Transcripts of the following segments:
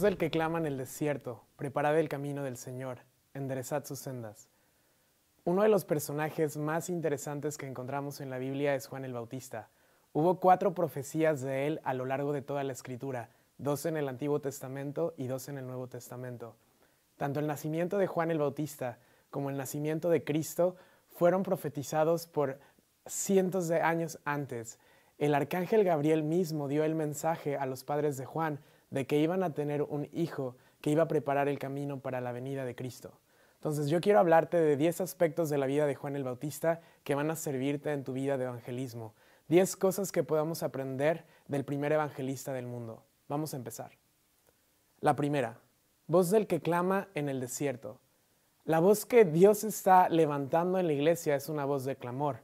del que claman el desierto, preparad el camino del Señor, enderezad sus sendas. Uno de los personajes más interesantes que encontramos en la Biblia es Juan el Bautista. Hubo cuatro profecías de él a lo largo de toda la escritura, dos en el Antiguo Testamento y dos en el Nuevo Testamento. Tanto el nacimiento de Juan el Bautista como el nacimiento de Cristo fueron profetizados por cientos de años antes. El arcángel Gabriel mismo dio el mensaje a los padres de Juan de que iban a tener un hijo que iba a preparar el camino para la venida de Cristo. Entonces yo quiero hablarte de 10 aspectos de la vida de Juan el Bautista que van a servirte en tu vida de evangelismo. 10 cosas que podamos aprender del primer evangelista del mundo. Vamos a empezar. La primera, voz del que clama en el desierto. La voz que Dios está levantando en la iglesia es una voz de clamor.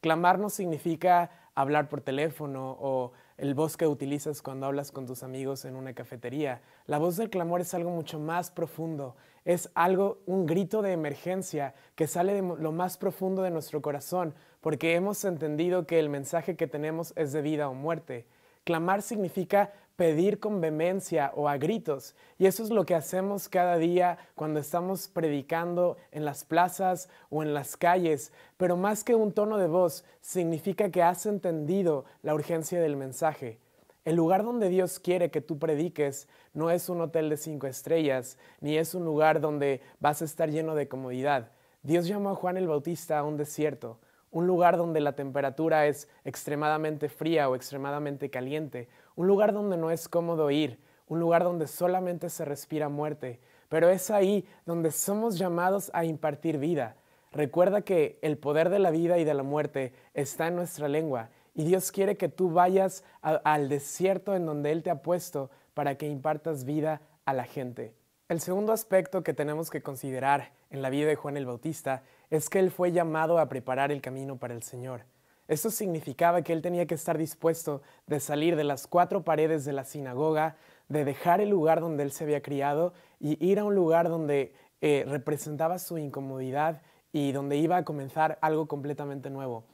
Clamar no significa hablar por teléfono o el voz que utilizas cuando hablas con tus amigos en una cafetería. La voz del clamor es algo mucho más profundo, es algo, un grito de emergencia que sale de lo más profundo de nuestro corazón, porque hemos entendido que el mensaje que tenemos es de vida o muerte. Clamar significa pedir con vehemencia o a gritos. Y eso es lo que hacemos cada día cuando estamos predicando en las plazas o en las calles. Pero más que un tono de voz, significa que has entendido la urgencia del mensaje. El lugar donde Dios quiere que tú prediques no es un hotel de cinco estrellas, ni es un lugar donde vas a estar lleno de comodidad. Dios llamó a Juan el Bautista a un desierto, un lugar donde la temperatura es extremadamente fría o extremadamente caliente, un lugar donde no es cómodo ir, un lugar donde solamente se respira muerte, pero es ahí donde somos llamados a impartir vida. Recuerda que el poder de la vida y de la muerte está en nuestra lengua y Dios quiere que tú vayas al desierto en donde Él te ha puesto para que impartas vida a la gente. El segundo aspecto que tenemos que considerar en la vida de Juan el Bautista es que él fue llamado a preparar el camino para el Señor. Esto significaba que él tenía que estar dispuesto de salir de las cuatro paredes de la sinagoga, de dejar el lugar donde él se había criado y ir a un lugar donde eh, representaba su incomodidad y donde iba a comenzar algo completamente nuevo.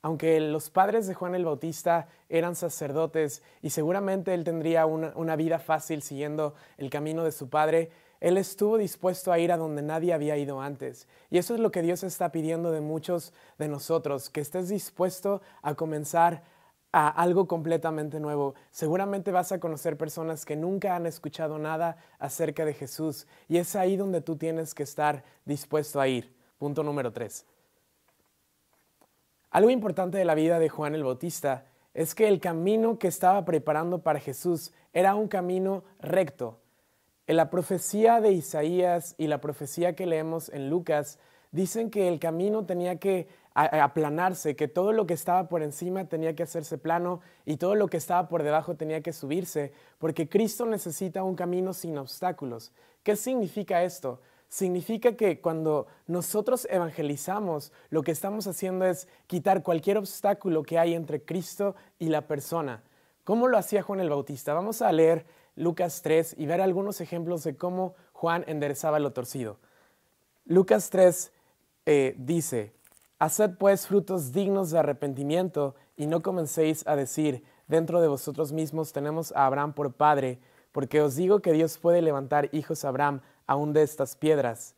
Aunque los padres de Juan el Bautista eran sacerdotes y seguramente él tendría una vida fácil siguiendo el camino de su padre, él estuvo dispuesto a ir a donde nadie había ido antes. Y eso es lo que Dios está pidiendo de muchos de nosotros, que estés dispuesto a comenzar a algo completamente nuevo. Seguramente vas a conocer personas que nunca han escuchado nada acerca de Jesús y es ahí donde tú tienes que estar dispuesto a ir. Punto número tres. Algo importante de la vida de Juan el Bautista es que el camino que estaba preparando para Jesús era un camino recto, en la profecía de Isaías y la profecía que leemos en Lucas dicen que el camino tenía que aplanarse, que todo lo que estaba por encima tenía que hacerse plano y todo lo que estaba por debajo tenía que subirse, porque Cristo necesita un camino sin obstáculos. ¿Qué significa esto? Significa que cuando nosotros evangelizamos, lo que estamos haciendo es quitar cualquier obstáculo que hay entre Cristo y la persona. ¿Cómo lo hacía Juan el Bautista? Vamos a leer Lucas 3 y ver algunos ejemplos de cómo Juan enderezaba lo torcido. Lucas 3 eh, dice, Haced pues frutos dignos de arrepentimiento y no comencéis a decir, dentro de vosotros mismos tenemos a Abraham por padre, porque os digo que Dios puede levantar hijos a Abraham aún de estas piedras.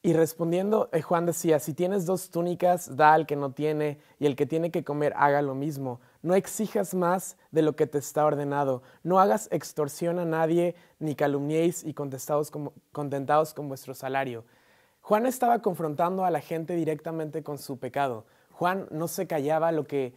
Y respondiendo, eh, Juan decía, si tienes dos túnicas, da al que no tiene, y el que tiene que comer, haga lo mismo. No exijas más de lo que te está ordenado. No hagas extorsión a nadie, ni calumniéis y contentados con vuestro salario. Juan estaba confrontando a la gente directamente con su pecado. Juan no se callaba eh,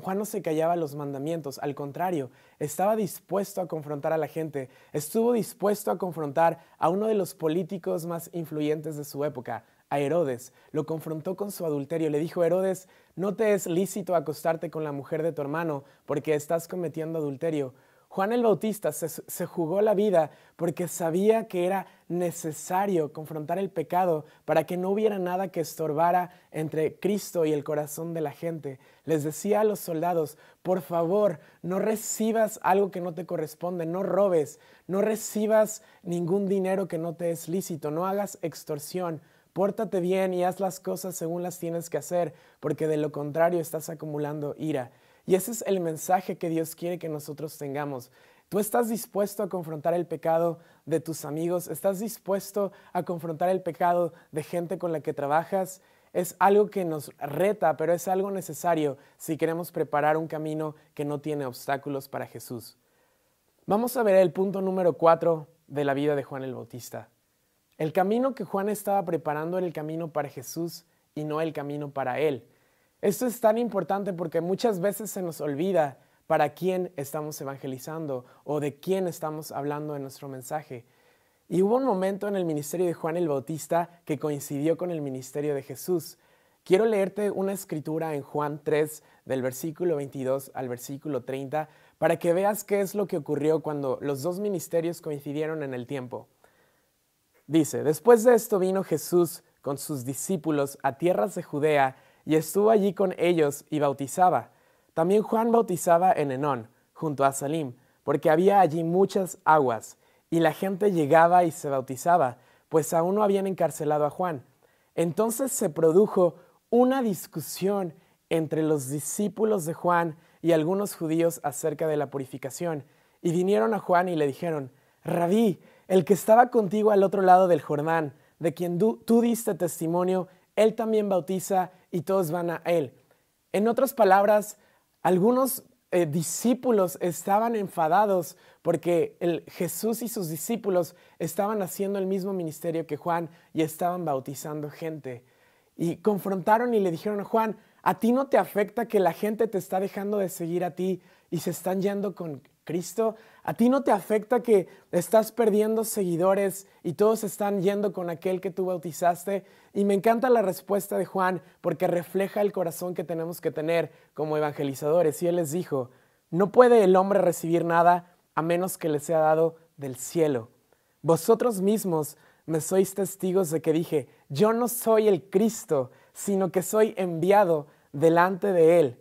Juan no se callaba los mandamientos, al contrario, estaba dispuesto a confrontar a la gente, estuvo dispuesto a confrontar a uno de los políticos más influyentes de su época, a Herodes, lo confrontó con su adulterio, le dijo, Herodes, no te es lícito acostarte con la mujer de tu hermano porque estás cometiendo adulterio. Juan el Bautista se, se, jugó la vida porque sabía que era necesario confrontar el pecado para que no hubiera nada que estorbara entre Cristo y el corazón de la gente. Les decía a los soldados, por favor, no recibas algo que no te corresponde, no robes, no recibas ningún dinero que no te es lícito, no hagas extorsión, Pórtate bien y haz las cosas según las tienes que hacer, porque de lo contrario estás acumulando ira. Y ese es el mensaje que Dios quiere que nosotros tengamos. Tú estás dispuesto a confrontar el pecado de tus amigos, estás dispuesto a confrontar el pecado de gente con la que trabajas. Es algo que nos reta, pero es algo necesario si queremos preparar un camino que no tiene obstáculos para Jesús. Vamos a ver el punto número cuatro de la vida de Juan el Bautista. El camino que Juan estaba preparando era el camino para Jesús y no el camino para él. Esto es tan importante porque muchas veces se nos olvida para quién estamos evangelizando o de quién estamos hablando en nuestro mensaje. Y hubo un momento en el ministerio de Juan el Bautista que coincidió con el ministerio de Jesús. Quiero leerte una escritura en Juan 3, del versículo 22 al versículo 30, para que veas qué es lo que ocurrió cuando los dos ministerios coincidieron en el tiempo. Dice, después de esto vino Jesús con sus discípulos a tierras de Judea y estuvo allí con ellos y bautizaba. También Juan bautizaba en Enón, junto a Salim, porque había allí muchas aguas, y la gente llegaba y se bautizaba, pues aún no habían encarcelado a Juan. Entonces se produjo una discusión entre los discípulos de Juan y algunos judíos acerca de la purificación, y vinieron a Juan y le dijeron, Rabí, el que estaba contigo al otro lado del Jordán, de quien tú, diste testimonio, él también bautiza y todos van a él. En otras palabras, algunos eh, discípulos estaban enfadados porque el, Jesús y sus discípulos estaban haciendo el mismo ministerio que Juan y estaban bautizando gente. Y confrontaron y le dijeron a Juan, a ti no te afecta que la gente te está dejando de seguir a ti y se están yendo con Cristo? ¿A ti no te afecta que estás perdiendo seguidores y todos están yendo con aquel que tú bautizaste? Y me encanta la respuesta de Juan porque refleja el corazón que tenemos que tener como evangelizadores. Y él les dijo, no puede el hombre recibir nada a menos que le sea dado del cielo. Vosotros mismos me sois testigos de que dije, yo no soy el Cristo, sino que soy enviado delante de él.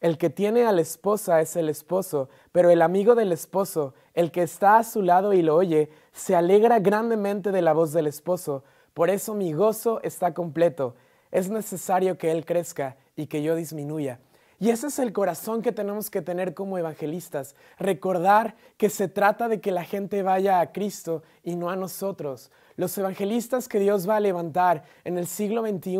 El que tiene a la esposa es el esposo, pero el amigo del esposo, el que está a su lado y lo oye, se alegra grandemente de la voz del esposo. Por eso mi gozo está completo. Es necesario que él crezca y que yo disminuya. Y ese es el corazón que tenemos que tener como evangelistas, recordar que se trata de que la gente vaya a Cristo y no a nosotros. Los evangelistas que Dios va a levantar en el siglo XXI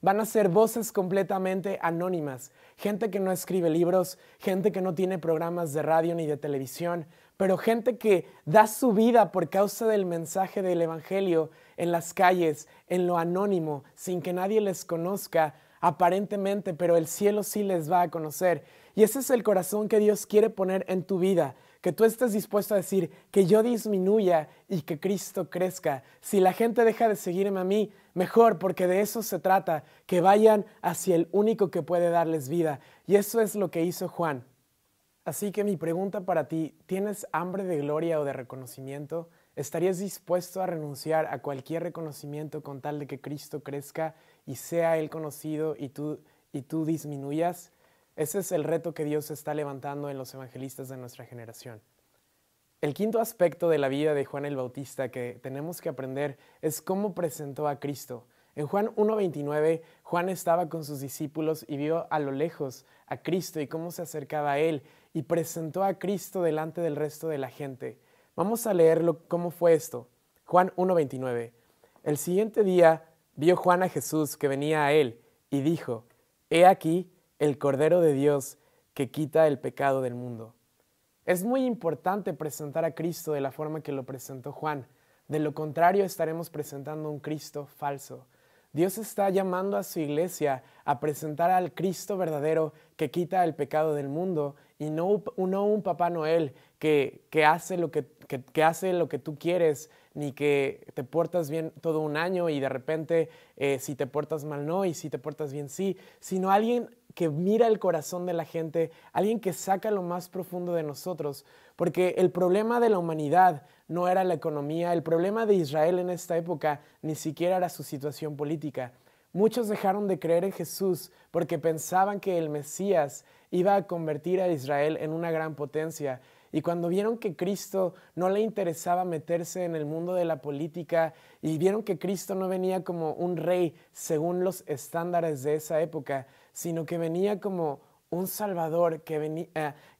van a ser voces completamente anónimas, gente que no escribe libros, gente que no tiene programas de radio ni de televisión, pero gente que da su vida por causa del mensaje del Evangelio en las calles, en lo anónimo, sin que nadie les conozca aparentemente, pero el cielo sí les va a conocer. Y ese es el corazón que Dios quiere poner en tu vida que tú estés dispuesto a decir que yo disminuya y que Cristo crezca. Si la gente deja de seguirme a mí, mejor, porque de eso se trata, que vayan hacia el único que puede darles vida. Y eso es lo que hizo Juan. Así que mi pregunta para ti, ¿tienes hambre de gloria o de reconocimiento? ¿Estarías dispuesto a renunciar a cualquier reconocimiento con tal de que Cristo crezca y sea Él conocido y tú, y tú disminuyas? Ese es el reto que Dios está levantando en los evangelistas de nuestra generación. El quinto aspecto de la vida de Juan el Bautista que tenemos que aprender es cómo presentó a Cristo. En Juan 1.29, Juan estaba con sus discípulos y vio a lo lejos a Cristo y cómo se acercaba a él y presentó a Cristo delante del resto de la gente. Vamos a leerlo cómo fue esto. Juan 1.29. El siguiente día vio Juan a Jesús que venía a él y dijo, He aquí, el Cordero de Dios que quita el pecado del mundo. Es muy importante presentar a Cristo de la forma que lo presentó Juan. De lo contrario estaremos presentando un Cristo falso. Dios está llamando a su iglesia a presentar al Cristo verdadero que quita el pecado del mundo y no, un Papá Noel que, hace lo que, hace lo que tú quieres, ni que te portas bien todo un año y de repente eh, si te portas mal no y si te portas bien sí, sino alguien que mira el corazón de la gente, alguien que saca lo más profundo de nosotros, porque el problema de la humanidad no era la economía, el problema de Israel en esta época ni siquiera era su situación política. Muchos dejaron de creer en Jesús porque pensaban que el Mesías iba a convertir a Israel en una gran potencia y cuando vieron que Cristo no le interesaba meterse en el mundo de la política y vieron que Cristo no venía como un rey según los estándares de esa época, sino que venía como un salvador que,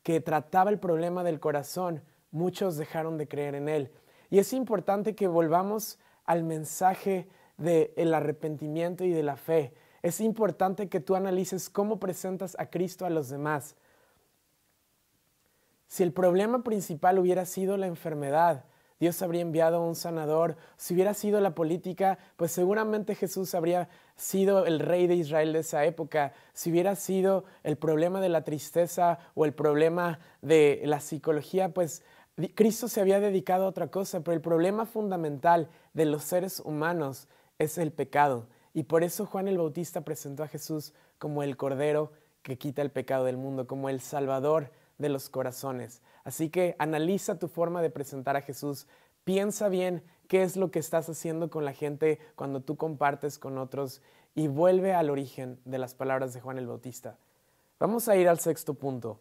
eh, trataba el problema del corazón, muchos dejaron de creer en él. Y es importante que volvamos al mensaje del arrepentimiento y de la fe. Es importante que tú analices cómo presentas a Cristo a los demás. Si el problema principal hubiera sido la enfermedad, Dios habría enviado a un sanador. Si hubiera sido la política, pues seguramente Jesús habría sido el rey de Israel de esa época. Si hubiera sido el problema de la tristeza o el problema de la psicología, pues Cristo se había dedicado a otra cosa. Pero el problema fundamental de los seres humanos es el pecado. Y por eso Juan el Bautista presentó a Jesús como el Cordero que quita el pecado del mundo, como el Salvador de los corazones. Así que analiza tu forma de presentar a Jesús. Piensa bien qué es lo que estás haciendo con la gente cuando tú compartes con otros y vuelve al origen de las palabras de Juan el Bautista. Vamos a ir al sexto punto.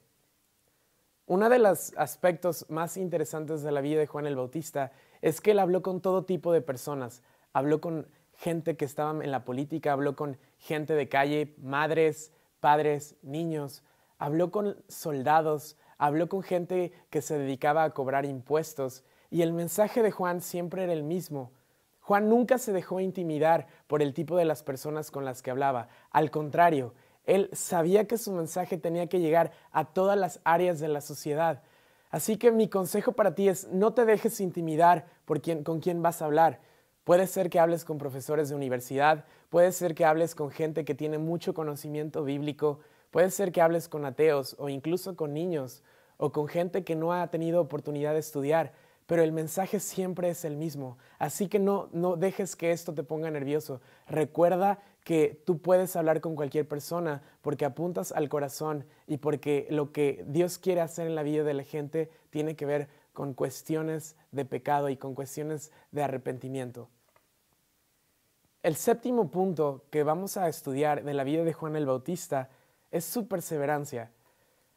Uno de los aspectos más interesantes de la vida de Juan el Bautista es que él habló con todo tipo de personas. Habló con gente que estaba en la política, habló con gente de calle, madres, padres, niños. Habló con soldados, habló con gente que se dedicaba a cobrar impuestos, y el mensaje de Juan siempre era el mismo. Juan nunca se dejó intimidar por el tipo de las personas con las que hablaba. Al contrario, él sabía que su mensaje tenía que llegar a todas las áreas de la sociedad. Así que mi consejo para ti es no te dejes intimidar por quien, con quién vas a hablar. Puede ser que hables con profesores de universidad, puede ser que hables con gente que tiene mucho conocimiento bíblico, Puede ser que hables con ateos o incluso con niños o con gente que no ha tenido oportunidad de estudiar, pero el mensaje siempre es el mismo. Así que no, no dejes que esto te ponga nervioso. Recuerda que tú puedes hablar con cualquier persona porque apuntas al corazón y porque lo que Dios quiere hacer en la vida de la gente tiene que ver con cuestiones de pecado y con cuestiones de arrepentimiento. El séptimo punto que vamos a estudiar de la vida de Juan el Bautista es su perseverancia.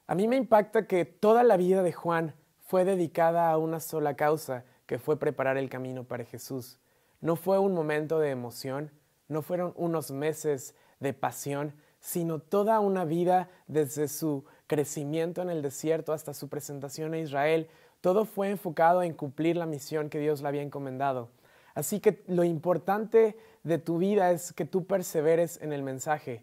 A mí me impacta que toda la vida de Juan fue dedicada a una sola causa, que fue preparar el camino para Jesús. No fue un momento de emoción, no fueron unos meses de pasión, sino toda una vida desde su crecimiento en el desierto hasta su presentación a Israel. Todo fue enfocado en cumplir la misión que Dios le había encomendado. Así que lo importante de tu vida es que tú perseveres en el mensaje,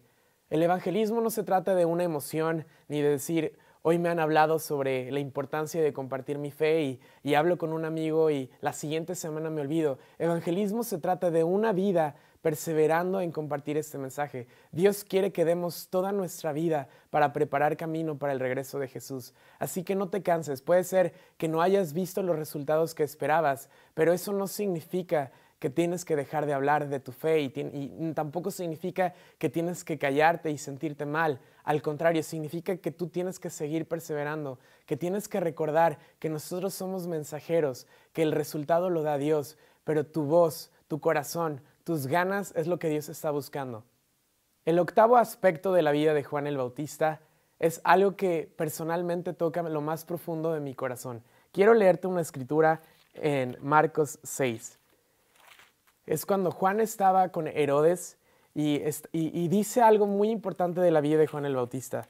el evangelismo no se trata de una emoción ni de decir, hoy me han hablado sobre la importancia de compartir mi fe y, hablo con un amigo y la siguiente semana me olvido. Evangelismo se trata de una vida perseverando en compartir este mensaje. Dios quiere que demos toda nuestra vida para preparar camino para el regreso de Jesús. Así que no te canses. Puede ser que no hayas visto los resultados que esperabas, pero eso no significa que tienes que dejar de hablar de tu fe y, tampoco significa que tienes que callarte y sentirte mal. Al contrario, significa que tú tienes que seguir perseverando, que tienes que recordar que nosotros somos mensajeros, que el resultado lo da Dios, pero tu voz, tu corazón, tus ganas es lo que Dios está buscando. El octavo aspecto de la vida de Juan el Bautista es algo que personalmente toca lo más profundo de mi corazón. Quiero leerte una escritura en Marcos 6 es cuando Juan estaba con Herodes y, dice algo muy importante de la vida de Juan el Bautista.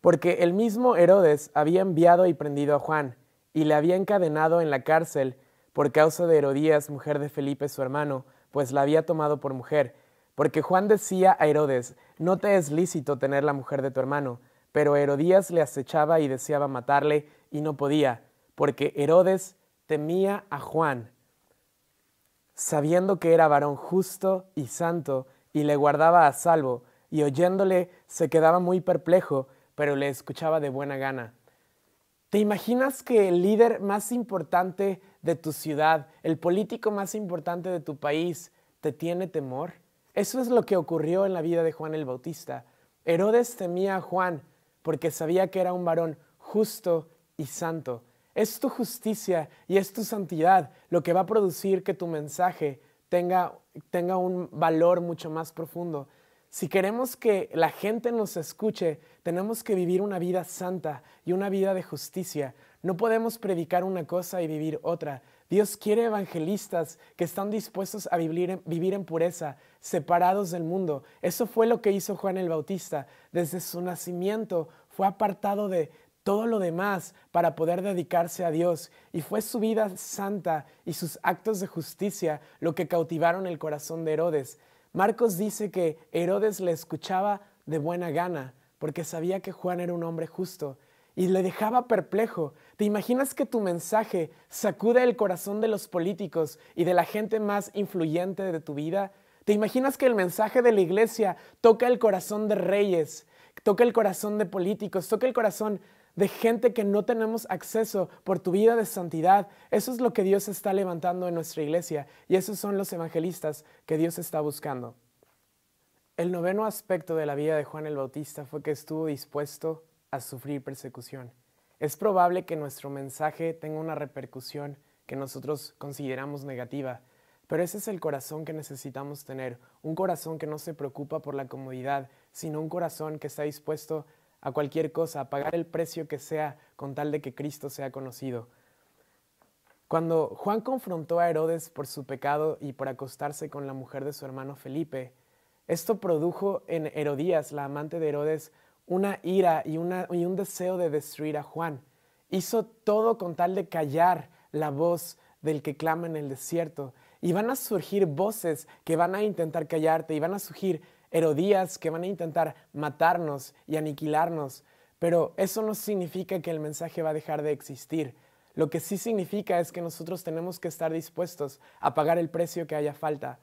Porque el mismo Herodes había enviado y prendido a Juan y le había encadenado en la cárcel por causa de Herodías, mujer de Felipe su hermano, pues la había tomado por mujer. Porque Juan decía a Herodes, no te es lícito tener la mujer de tu hermano. Pero Herodías le acechaba y deseaba matarle y no podía, porque Herodes temía a Juan sabiendo que era varón justo y santo, y le guardaba a salvo, y oyéndole se quedaba muy perplejo, pero le escuchaba de buena gana. ¿Te imaginas que el líder más importante de tu ciudad, el político más importante de tu país, te tiene temor? Eso es lo que ocurrió en la vida de Juan el Bautista. Herodes temía a Juan porque sabía que era un varón justo y santo. Es tu justicia y es tu santidad lo que va a producir que tu mensaje tenga, un valor mucho más profundo. Si queremos que la gente nos escuche, tenemos que vivir una vida santa y una vida de justicia. No podemos predicar una cosa y vivir otra. Dios quiere evangelistas que están dispuestos a vivir vivir en, pureza, separados del mundo. Eso fue lo que hizo Juan el Bautista. Desde su nacimiento fue apartado de todo lo demás para poder dedicarse a Dios. Y fue su vida santa y sus actos de justicia lo que cautivaron el corazón de Herodes. Marcos dice que Herodes le escuchaba de buena gana, porque sabía que Juan era un hombre justo y le dejaba perplejo. ¿Te imaginas que tu mensaje sacude el corazón de los políticos y de la gente más influyente de tu vida? ¿Te imaginas que el mensaje de la iglesia toca el corazón de reyes, toca el corazón de políticos, toca el corazón de gente que no tenemos acceso por tu vida de santidad. Eso es lo que Dios está levantando en nuestra iglesia y esos son los evangelistas que Dios está buscando. El noveno aspecto de la vida de Juan el Bautista fue que estuvo dispuesto a sufrir persecución. Es probable que nuestro mensaje tenga una repercusión que nosotros consideramos negativa, pero ese es el corazón que necesitamos tener, un corazón que no se preocupa por la comodidad, sino un corazón que está dispuesto a a cualquier cosa, a pagar el precio que sea con tal de que Cristo sea conocido. Cuando Juan confrontó a Herodes por su pecado y por acostarse con la mujer de su hermano Felipe, esto produjo en Herodías, la amante de Herodes, una ira y, una, y un deseo de destruir a Juan. Hizo todo con tal de callar la voz del que clama en el desierto. Y van a surgir voces que van a intentar callarte y van a surgir Herodías que van a intentar matarnos y aniquilarnos, pero eso no significa que el mensaje va a dejar de existir. Lo que sí significa es que nosotros tenemos que estar dispuestos a pagar el precio que haya falta,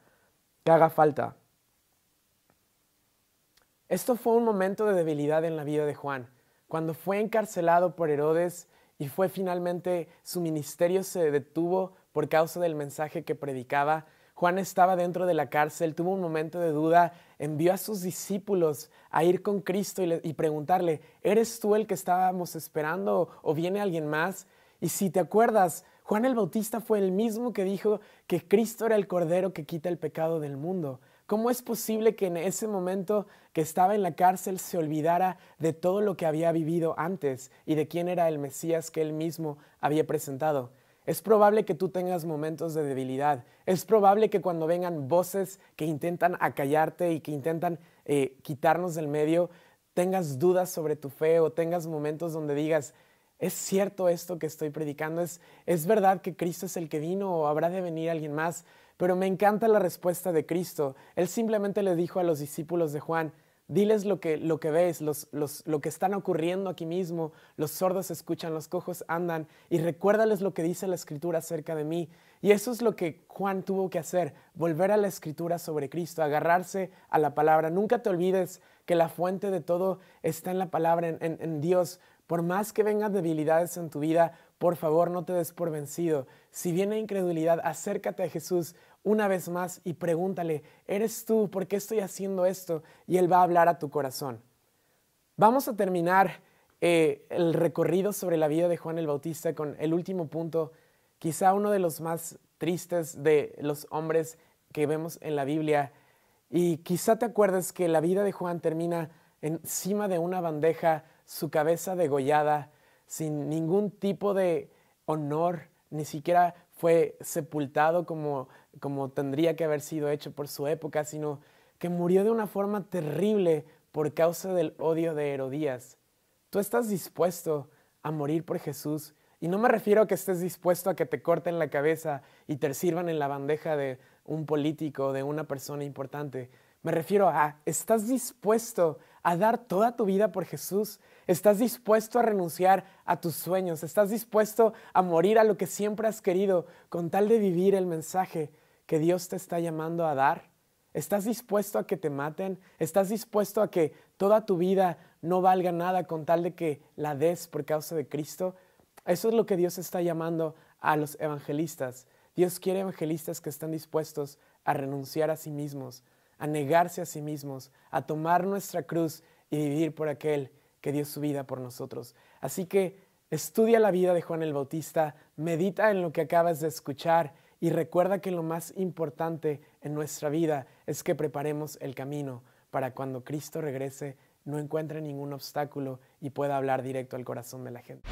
que haga falta. Esto fue un momento de debilidad en la vida de Juan, cuando fue encarcelado por Herodes y fue finalmente su ministerio se detuvo por causa del mensaje que predicaba Juan estaba dentro de la cárcel, tuvo un momento de duda, envió a sus discípulos a ir con Cristo y, preguntarle, ¿eres tú el que estábamos esperando o viene alguien más? Y si te acuerdas, Juan el Bautista fue el mismo que dijo que Cristo era el Cordero que quita el pecado del mundo. ¿Cómo es posible que en ese momento que estaba en la cárcel se olvidara de todo lo que había vivido antes y de quién era el Mesías que él mismo había presentado? Es probable que tú tengas momentos de debilidad. Es probable que cuando vengan voces que intentan acallarte y que intentan eh, quitarnos del medio, tengas dudas sobre tu fe o tengas momentos donde digas, ¿es cierto esto que estoy predicando? ¿Es, ¿Es verdad que Cristo es el que vino o habrá de venir alguien más? Pero me encanta la respuesta de Cristo. Él simplemente le dijo a los discípulos de Juan, Diles lo que, lo que ves, lo que están ocurriendo aquí mismo. Los sordos escuchan, los cojos andan y recuérdales lo que dice la escritura acerca de mí. Y eso es lo que Juan tuvo que hacer, volver a la escritura sobre Cristo, agarrarse a la palabra. Nunca te olvides que la fuente de todo está en la palabra, en, en Dios. Por más que vengan debilidades en tu vida, por favor no te des por vencido. Si viene incredulidad, acércate a Jesús, una vez más y pregúntale, ¿eres tú? ¿Por qué estoy haciendo esto? Y Él va a hablar a tu corazón. Vamos a terminar eh, el recorrido sobre la vida de Juan el Bautista con el último punto, quizá uno de los más tristes de los hombres que vemos en la Biblia. Y quizá te acuerdes que la vida de Juan termina encima de una bandeja, su cabeza degollada, sin ningún tipo de honor, ni siquiera fue sepultado como, como tendría que haber sido hecho por su época, sino que murió de una forma terrible por causa del odio de Herodías. Tú estás dispuesto a morir por Jesús, y no me refiero a que estés dispuesto a que te corten la cabeza y te sirvan en la bandeja de un político, de una persona importante. Me refiero a, ¿estás dispuesto a dar toda tu vida por Jesús? ¿Estás dispuesto a renunciar a tus sueños? ¿Estás dispuesto a morir a lo que siempre has querido con tal de vivir el mensaje que Dios te está llamando a dar? ¿Estás dispuesto a que te maten? ¿Estás dispuesto a que toda tu vida no valga nada con tal de que la des por causa de Cristo? Eso es lo que Dios está llamando a los evangelistas. Dios quiere evangelistas que están dispuestos a renunciar a sí mismos, a negarse a sí mismos, a tomar nuestra cruz y vivir por aquel que dio su vida por nosotros. Así que estudia la vida de Juan el Bautista, medita en lo que acabas de escuchar y recuerda que lo más importante en nuestra vida es que preparemos el camino para cuando Cristo regrese no encuentre ningún obstáculo y pueda hablar directo al corazón de la gente.